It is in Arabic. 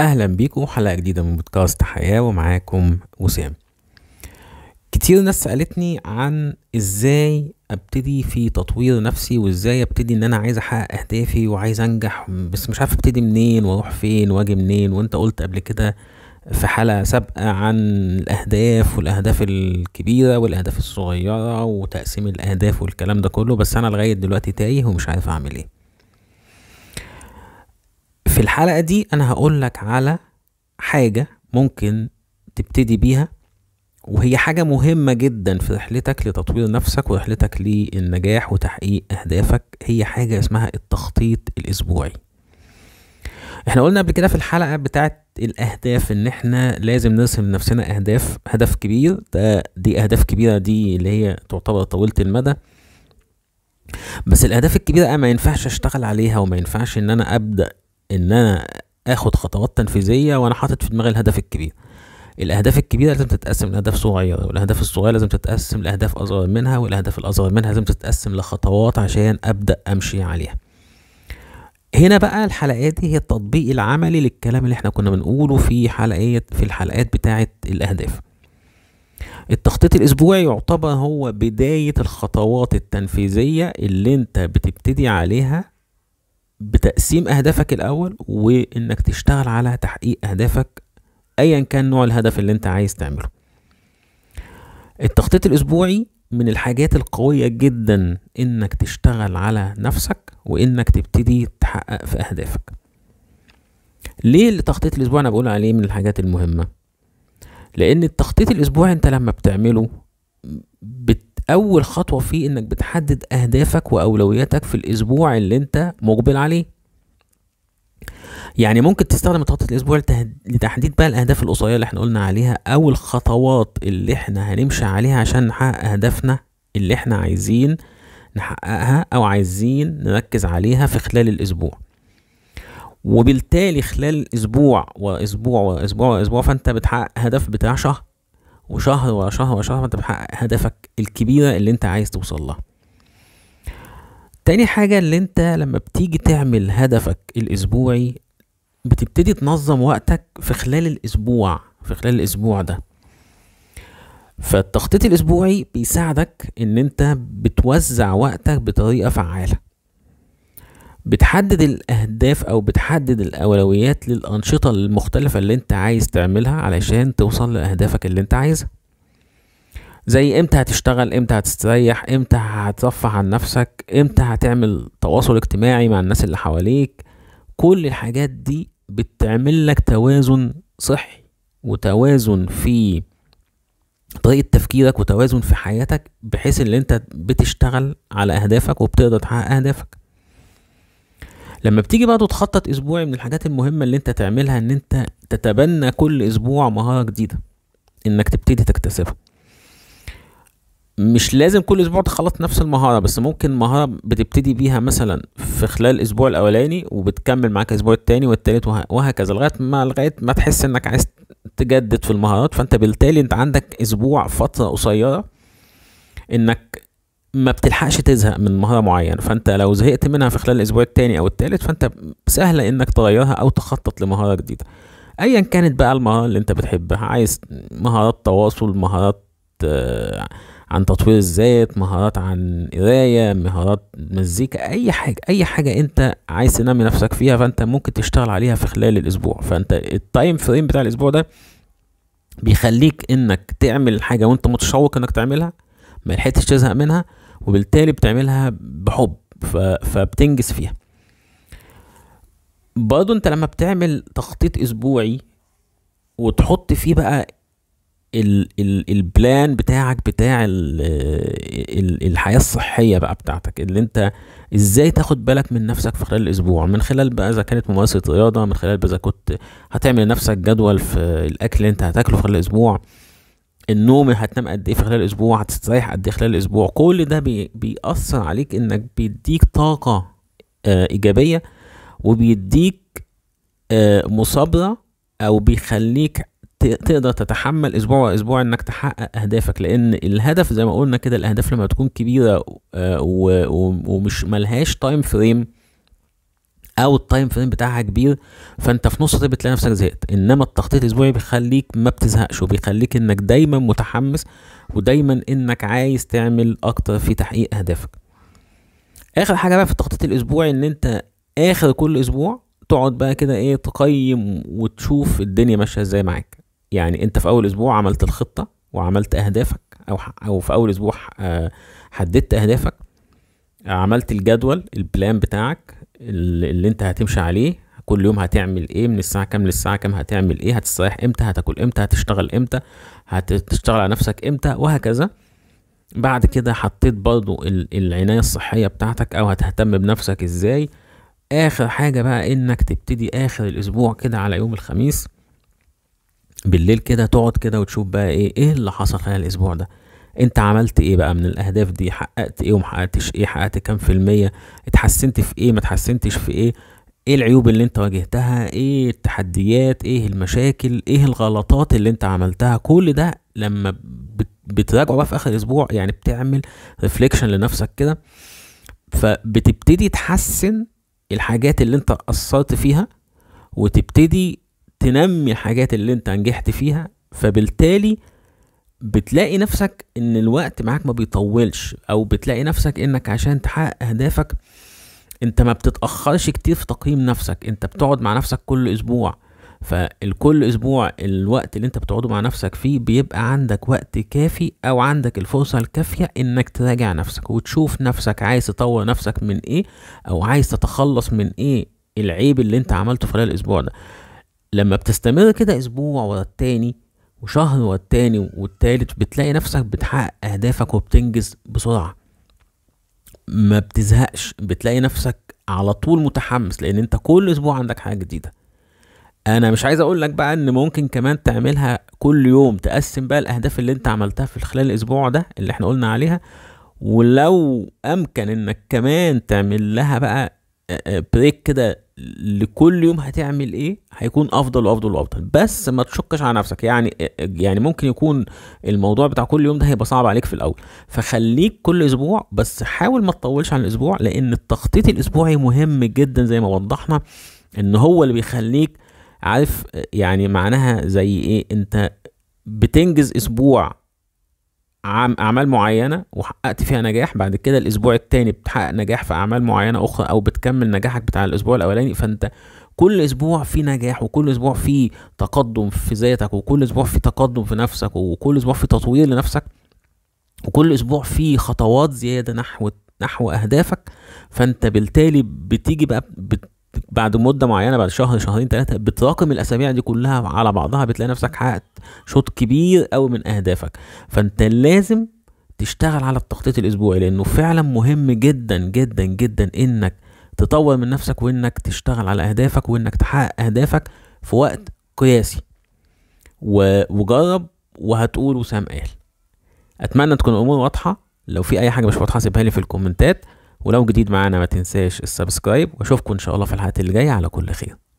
اهلا بيكم حلقه جديده من بودكاست حياه ومعاكم وسام كتير ناس سالتني عن ازاي ابتدي في تطوير نفسي وازاي ابتدي ان انا عايز احقق اهدافي وعايز انجح بس مش عارف ابتدي منين واروح فين واجي منين وانت قلت قبل كده في حلقه سابقه عن الاهداف والاهداف الكبيره والاهداف الصغيره وتقسيم الاهداف والكلام ده كله بس انا لغايه دلوقتي تايه ومش عارف اعمل ايه في الحلقة دي أنا هقول لك على حاجة ممكن تبتدي بيها وهي حاجة مهمة جدا في رحلتك لتطوير نفسك ورحلتك للنجاح وتحقيق أهدافك هي حاجة اسمها التخطيط الأسبوعي احنا قلنا قبل كده في الحلقة بتاعت الأهداف إن احنا لازم نرسم لنفسنا أهداف هدف كبير ده دي أهداف كبيرة دي اللي هي تعتبر طويلة المدى بس الأهداف الكبيرة ما ينفعش أشتغل عليها وما ينفعش إن أنا أبدأ ان انا اخد خطوات تنفيذيه وانا حاطط في دماغي الهدف الكبير الاهداف الكبيره لازم تتقسم لاهداف صغيره والاهداف الصغيره لازم تتقسم لاهداف اصغر منها والاهداف الاصغر منها لازم تتقسم لخطوات عشان ابدا امشي عليها هنا بقى الحلقات دي هي التطبيق العملي للكلام اللي احنا كنا بنقوله في حلقات في الحلقات بتاعه الاهداف التخطيط الاسبوعي يعتبر هو بدايه الخطوات التنفيذيه اللي انت بتبتدي عليها بتقسيم اهدافك الاول وانك تشتغل على تحقيق اهدافك ايا كان نوع الهدف اللي انت عايز تعمله التخطيط الاسبوعي من الحاجات القويه جدا انك تشتغل على نفسك وانك تبتدي تحقق في اهدافك ليه التخطيط الاسبوعي انا بقول عليه من الحاجات المهمه لان التخطيط الاسبوعي انت لما بتعمله بت اول خطوه فيه انك بتحدد اهدافك واولوياتك في الاسبوع اللي انت مقبل عليه يعني ممكن تستخدم خطه الاسبوع لتحديد بقى الاهداف القصيره اللي احنا قلنا عليها او الخطوات اللي احنا هنمشي عليها عشان نحقق اهدافنا اللي احنا عايزين نحققها او عايزين نركز عليها في خلال الاسبوع وبالتالي خلال اسبوع واسبوع واسبوع واسبوع فانت بتحقق هدف بتاع شهر وشهر ورا شهر ورا شهر انت بتحقق هدفك الكبيرة اللي انت عايز توصل لها تاني حاجة اللي انت لما بتيجي تعمل هدفك الاسبوعي بتبتدي تنظم وقتك في خلال الاسبوع في خلال الاسبوع ده فالتخطيط الاسبوعي بيساعدك ان انت بتوزع وقتك بطريقة فعالة بتحدد الأهداف أو بتحدد الأولويات للأنشطة المختلفة اللي أنت عايز تعملها علشان توصل لأهدافك اللي أنت عايزها زي امتى هتشتغل امتى هتستريح امتى هتصفح عن نفسك امتى هتعمل تواصل اجتماعي مع الناس اللي حواليك كل الحاجات دي بتعمل لك توازن صحي وتوازن في طريقة تفكيرك وتوازن في حياتك بحيث ان انت بتشتغل على اهدافك وبتقدر تحقق اهدافك لما بتيجي برضه تخطط اسبوعي من الحاجات المهمه اللي انت تعملها ان انت تتبنى كل اسبوع مهاره جديده انك تبتدي تكتسبها مش لازم كل اسبوع تخلص نفس المهاره بس ممكن مهاره بتبتدي بيها مثلا في خلال الاسبوع الاولاني وبتكمل معاك الاسبوع الثاني والثالث وهكذا لغايه ما لغايه ما تحس انك عايز تجدد في المهارات فانت بالتالي انت عندك اسبوع فتره قصيره انك ما بتلحقش تزهق من مهاره معينه فانت لو زهقت منها في خلال الاسبوع التاني او التالت فانت سهل انك تغيرها او تخطط لمهاره جديده ايا كانت بقى المهاره اللي انت بتحبها عايز مهارات تواصل مهارات آه، عن تطوير الذات مهارات عن قرايه مهارات مزيكا اي حاجه اي حاجه انت عايز تنمي نفسك فيها فانت ممكن تشتغل عليها في خلال الاسبوع فانت التايم فريم بتاع الاسبوع ده بيخليك انك تعمل حاجه وانت متشوق انك تعملها لحقتش تزهق منها وبالتالي بتعملها بحب فبتنجز فيها برضه انت لما بتعمل تخطيط اسبوعي وتحط فيه بقى ال ال البلان بتاعك بتاع ال ال الحياه الصحيه بقى بتاعتك اللي انت ازاي تاخد بالك من نفسك في خلال الاسبوع من خلال بقى اذا كانت ممارسه رياضه من خلال اذا كنت هتعمل لنفسك جدول في الاكل اللي انت هتاكله في خلال الاسبوع النوم هتنام قد ايه في خلال الاسبوع هتستريح قد ايه خلال الاسبوع كل ده بي بيأثر عليك انك بيديك طاقة آه ايجابية وبيديك آه مثابرة او بيخليك تقدر تتحمل اسبوع واسبوع انك تحقق اهدافك لان الهدف زي ما قلنا كده الاهداف لما تكون كبيره آه، ومش ملهاش تايم فريم او التايم فريم بتاعها كبير فانت في نص الطريق بتلاقي نفسك زهقت انما التخطيط الاسبوعي بيخليك ما بتزهقش وبيخليك انك دايما متحمس ودايما انك عايز تعمل اكتر في تحقيق اهدافك اخر حاجه بقى في التخطيط الاسبوعي ان انت اخر كل اسبوع تقعد بقى كده ايه تقيم وتشوف الدنيا ماشيه ازاي معاك يعني انت في اول اسبوع عملت الخطه وعملت اهدافك او او في اول اسبوع آه، حددت اهدافك عملت الجدول البلان بتاعك اللي انت هتمشي عليه كل يوم هتعمل ايه من الساعه كام للساعه كام هتعمل ايه هتستريح امتى هتاكل امتى هتشتغل امتى هتشتغل على نفسك امتى وهكذا بعد كده حطيت برضو العناية الصحية بتاعتك او هتهتم بنفسك ازاي اخر حاجة بقى انك تبتدي اخر الاسبوع كده على يوم الخميس بالليل كده تقعد كده وتشوف بقى ايه ايه اللي حصل خلال الاسبوع ده انت عملت ايه بقى من الاهداف دي حققت ايه ومحققتش ايه حققت كام في المية اتحسنت في ايه ما اتحسنتش في ايه ايه العيوب اللي انت واجهتها ايه التحديات ايه المشاكل ايه الغلطات اللي انت عملتها كل ده لما بتراجعه بقى في اخر اسبوع يعني بتعمل ريفليكشن لنفسك كده فبتبتدي تحسن الحاجات اللي انت قصرت فيها وتبتدي تنمي الحاجات اللي انت نجحت فيها فبالتالي بتلاقي نفسك ان الوقت معاك ما بيطولش او بتلاقي نفسك انك عشان تحقق اهدافك انت ما بتتاخرش كتير في تقييم نفسك انت بتقعد مع نفسك كل اسبوع فالكل اسبوع الوقت اللي انت بتقعده مع نفسك فيه بيبقى عندك وقت كافي او عندك الفرصه الكافيه انك تراجع نفسك وتشوف نفسك عايز تطور نفسك من ايه او عايز تتخلص من ايه العيب اللي انت عملته خلال الاسبوع ده لما بتستمر كده اسبوع ورا التاني وشهر والتاني والتالت بتلاقي نفسك بتحقق اهدافك وبتنجز بسرعه ما بتزهقش بتلاقي نفسك على طول متحمس لان انت كل اسبوع عندك حاجه جديده انا مش عايز اقول لك بقى ان ممكن كمان تعملها كل يوم تقسم بقى الاهداف اللي انت عملتها في خلال الاسبوع ده اللي احنا قلنا عليها ولو امكن انك كمان تعمل لها بقى بريك كده لكل يوم هتعمل ايه هيكون افضل وافضل وافضل بس ما تشقش على نفسك يعني يعني ممكن يكون الموضوع بتاع كل يوم ده هيبقى صعب عليك في الاول فخليك كل اسبوع بس حاول ما تطولش عن الاسبوع لان التخطيط الاسبوعي مهم جدا زي ما وضحنا ان هو اللي بيخليك عارف يعني معناها زي ايه انت بتنجز اسبوع اعمال معينه وحققت فيها نجاح بعد كده الاسبوع التاني بتحقق نجاح في اعمال معينه اخرى او بتكمل نجاحك بتاع الاسبوع الاولاني فانت كل اسبوع في نجاح وكل اسبوع في تقدم في ذاتك وكل اسبوع في تقدم في نفسك وكل اسبوع في تطوير لنفسك وكل اسبوع في خطوات زياده نحو نحو اهدافك فانت بالتالي بتيجي بقى بت بعد مده معينه بعد شهر شهرين ثلاثه بتراكم الاسابيع دي كلها على بعضها بتلاقي نفسك حققت شوط كبير قوي من اهدافك فانت لازم تشتغل على التخطيط الاسبوعي لانه فعلا مهم جدا جدا جدا انك تطور من نفسك وانك تشتغل على اهدافك وانك تحقق اهدافك في وقت قياسي وجرب وهتقول وسام قال اتمنى تكون الامور واضحه لو في اي حاجه مش واضحه سيبها لي في الكومنتات ولو جديد معانا ما تنساش السبسكرايب واشوفكم ان شاء الله في الحلقات اللي جايه على كل خير